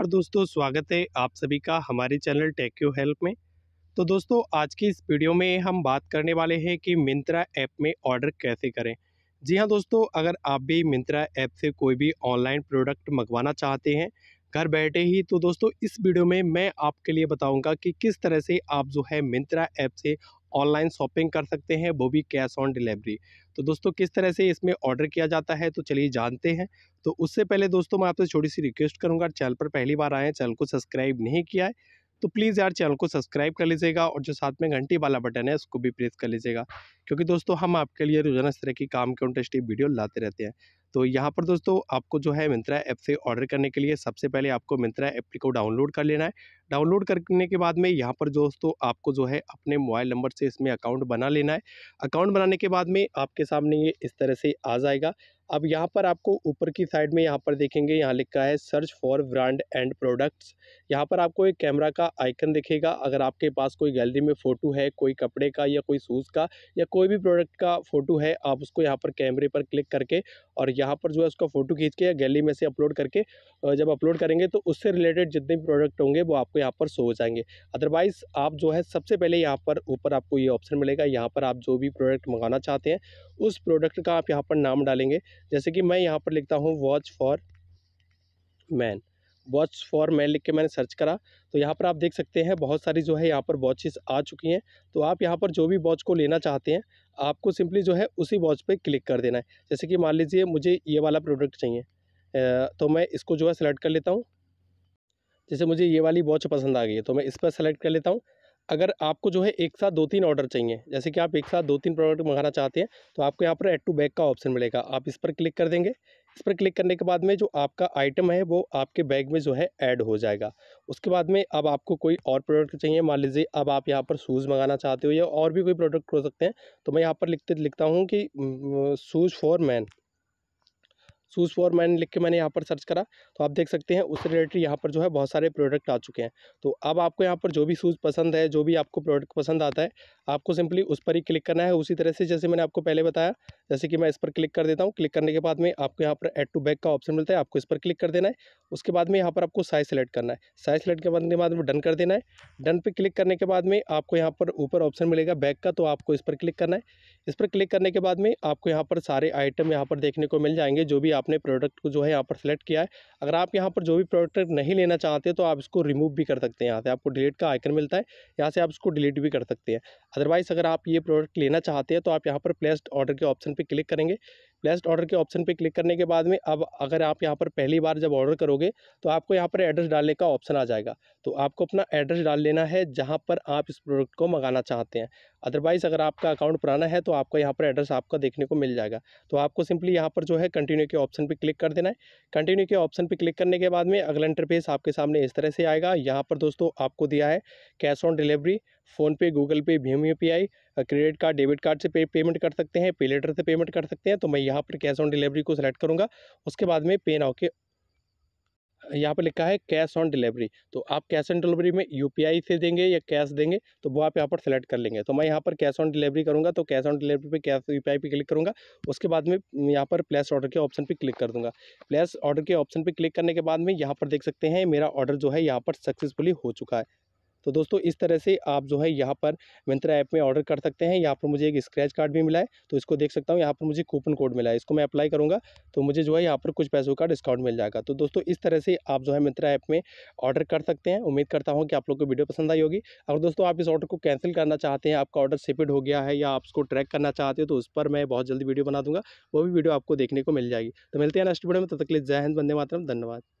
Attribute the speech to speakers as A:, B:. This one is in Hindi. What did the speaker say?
A: और दोस्तों स्वागत है आप सभी का हमारे चैनल टेक यू हेल्प में तो दोस्तों आज की इस वीडियो में हम बात करने वाले हैं कि मिंत्रा ऐप में ऑर्डर कैसे करें जी हाँ दोस्तों अगर आप भी मिंत्रा ऐप से कोई भी ऑनलाइन प्रोडक्ट मंगवाना चाहते हैं घर बैठे ही तो दोस्तों इस वीडियो में मैं आपके लिए बताऊंगा कि किस तरह से आप जो है मिंत्रा ऐप से ऑनलाइन शॉपिंग कर सकते हैं वो भी कैश ऑन डिलीवरी तो दोस्तों किस तरह से इसमें ऑर्डर किया जाता है तो चलिए जानते हैं तो उससे पहले दोस्तों मैं आपसे छोटी सी रिक्वेस्ट करूँगा चैनल पर पहली बार आएँ चैनल को सब्सक्राइब नहीं किया है तो प्लीज़ यार चैनल को सब्सक्राइब कर लीजिएगा और जो साथ में घंटी वाला बटन है उसको भी प्रेस कर लीजिएगा क्योंकि दोस्तों हम आपके लिए रोजाना इस तरह की काम के इंटरेस्टिंग वीडियो लाते रहते हैं तो यहाँ पर दोस्तों आपको जो है मिंत्रा ऐप से ऑर्डर करने के लिए सबसे पहले आपको मिंत्रा ऐप को डाउनलोड कर लेना है डाउनलोड करने के बाद में यहाँ पर दोस्तों आपको जो है अपने मोबाइल नंबर से इसमें अकाउंट बना लेना है अकाउंट बनाने के बाद में आपके सामने ये इस तरह से आ जाएगा अब यहाँ पर आपको ऊपर की साइड में यहाँ पर देखेंगे यहाँ लिखा है search for brand and products यहाँ पर आपको एक कैमरा का आइकन दिखेगा अगर आपके पास कोई गैलरी में फ़ोटो है कोई कपड़े का या कोई शूज़ का या कोई भी प्रोडक्ट का फ़ोटो है आप उसको यहाँ पर कैमरे पर क्लिक करके और यहाँ पर जो है उसका फ़ोटो खींच के या गैलरी में से अपलोड करके जब अपलोड करेंगे तो उससे रिलेटेड जितने भी प्रोडक्ट होंगे वो आपको यहाँ पर शो हो जाएंगे अदरवाइज़ आप जो है सबसे पहले यहाँ पर ऊपर आपको ये ऑप्शन मिलेगा यहाँ पर आप जो भी प्रोडक्ट मंगाना चाहते हैं उस प्रोडक्ट का आप यहाँ पर नाम डालेंगे जैसे कि मैं यहाँ पर लिखता हूँ watch for man watch for man लिख के मैंने सर्च करा तो यहाँ पर आप देख सकते हैं बहुत सारी जो है यहाँ पर वॉचेस आ चुकी हैं तो आप यहाँ पर जो भी वॉच को लेना चाहते हैं आपको सिंपली जो है उसी वॉच पे क्लिक कर देना है जैसे कि मान लीजिए मुझे ये वाला प्रोडक्ट चाहिए तो मैं इसको जो है सेलेक्ट कर लेता हूँ जैसे मुझे ये वाली वॉच पसंद आ गई है तो मैं इस पर सेलेक्ट कर लेता हूँ अगर आपको जो है एक साथ दो तीन ऑर्डर चाहिए जैसे कि आप एक साथ दो तीन प्रोडक्ट मंगाना चाहते हैं तो आपको यहाँ पर एड टू बैक का ऑप्शन मिलेगा आप इस पर क्लिक कर देंगे इस पर क्लिक करने के बाद में जो आपका आइटम है वो आपके बैग में जो है ऐड हो जाएगा उसके बाद में अब आपको कोई और प्रोडक्ट चाहिए मान लीजिए अब आप यहाँ पर शूज़ मंगाना चाहते हो या और भी कोई प्रोडक्ट हो सकते हैं तो मैं यहाँ पर लिखते लिखता हूँ कि shoes for man shoes for man लिख के मैंने यहाँ पर सर्च करा तो आप देख सकते हैं उससे रिलेटेड यहाँ पर जो है बहुत सारे प्रोडक्ट आ चुके हैं तो अब आपको यहाँ पर जो भी शूज़ पसंद है जो भी आपको प्रोडक्ट पसंद आता है आपको सिंपली उस पर ही क्लिक करना है उसी तरह से जैसे मैंने आपको पहले बताया जैसे कि मैं इस पर क्लिक कर देता हूँ क्लिक करने के बाद में आपको यहाँ पर एड टू बैक का ऑप्शन मिलता है आपको इस पर क्लिक कर देना है उसके बाद में यहाँ पर आपको साइज सेलेक्ट करना है साइज सेलेक्ट करने के बाद में डन कर देना है डन पर क्लिक करने के बाद में आपको यहाँ पर ऊपर ऑप्शन मिलेगा बैक का तो आपको इस पर क्लिक करना है इस पर क्लिक करने के बाद में आपको यहाँ पर सारे आइटम यहाँ पर देखने को मिल जाएंगे जो भी आपने प्रोडक्ट को जो है यहाँ पर सेलेक्ट किया है अगर आप यहाँ पर जो भी प्रोडक्ट नहीं लेना चाहते तो आप इसको रिमूव भी कर सकते हैं यहाँ से आपको डिलीट का आइकन मिलता है यहाँ से आप इसको डिलीट भी कर सकते हैं अदरवाइज़ अगर आप ये प्रोडक्ट लेना चाहते हैं तो आप यहाँ पर प्लेस्ड ऑर्डर के ऑप्शन पर क्लिक करेंगे प्लेस्ड ऑर्डर के ऑप्शन पे क्लिक करने के बाद में अब अगर आप यहाँ पर पहली बार जब ऑर्डर करोगे तो आपको यहाँ पर एड्रेस डालने का ऑप्शन आ जाएगा तो आपको अपना एड्रेस डाल लेना है जहाँ पर आप इस प्रोडक्ट को मंगाना चाहते हैं अदरवाइज़ अगर आपका अकाउंट पुराना है तो आपको यहाँ पर एड्रेस आपका देखने को मिल जाएगा तो आपको सिंपली यहाँ पर जो है कंटिन्यू के ऑप्शन पर क्लिक कर देना है कंटिन्यू के ऑप्शन पर क्लिक करने के बाद में अगला इंटरफेस आपके सामने इस तरह से आएगा यहाँ पर दोस्तों आपको दिया है cash on delivery PhonePe Google Pay भीम U P I credit card debit card से पे पेमेंट कर सकते हैं पे लेटर से पेमेंट कर सकते हैं तो मैं यहाँ पर कैश ऑन डिलीवरी को सिलेक्ट करूँगा उसके बाद में पे नाव के यहाँ पर लिखा है कैश ऑन डिलीवरी तो आप कैश ऑन डिलीवरी में यू से देंगे या कैश देंगे तो वो आप यहाँ पर सेलेक्ट कर लेंगे तो मैं यहाँ पर कैश ऑन डिलीवरी करूँगा तो कैश ऑन डिलीवरी पे कैश यू पे क्लिक करूँगा उसके बाद में यहाँ पर प्लेस ऑर्डर के ऑप्शन पे क्लिक कर दूँगा प्लेस ऑर्डर के ऑप्शन पर क्लिक करने के बाद में यहाँ पर देख सकते हैं मेरा ऑर्डर जो है यहाँ पर सक्सेसफुली हो चुका है तो दोस्तों इस तरह से आप जो है यहाँ पर मिंत्रा ऐप में ऑर्डर कर सकते हैं यहाँ पर मुझे एक स्क्रैच कार्ड भी मिला है तो इसको देख सकता हूँ यहाँ पर मुझे कूपन कोड मिला है इसको मैं अप्लाई करूँगा तो मुझे जो है यहाँ पर कुछ पैसों का डिस्काउंट मिल जाएगा तो दोस्तों इस तरह से आप जो है मिंत्रा ऐप में ऑर्डर कर सकते हैं उम्मीद करता हूँ कि आप लोग को वीडियो पसंद आई होगी अगर दोस्तों आप इस ऑर्डर को कैंसिल करना चाहते हैं आपका ऑर्डर सिपिड हो गया है या आप उसको ट्रैक करना चाहते हो तो उस पर मैं बहुत जल्दी वीडियो बना दूँगा वो भी वीडियो आपको देखने को मिल जाएगी तो मिलते हैं नेक्स्ट वीडियो में तब तकलीफ जय हिंद बंदे मातरम धन्यवाद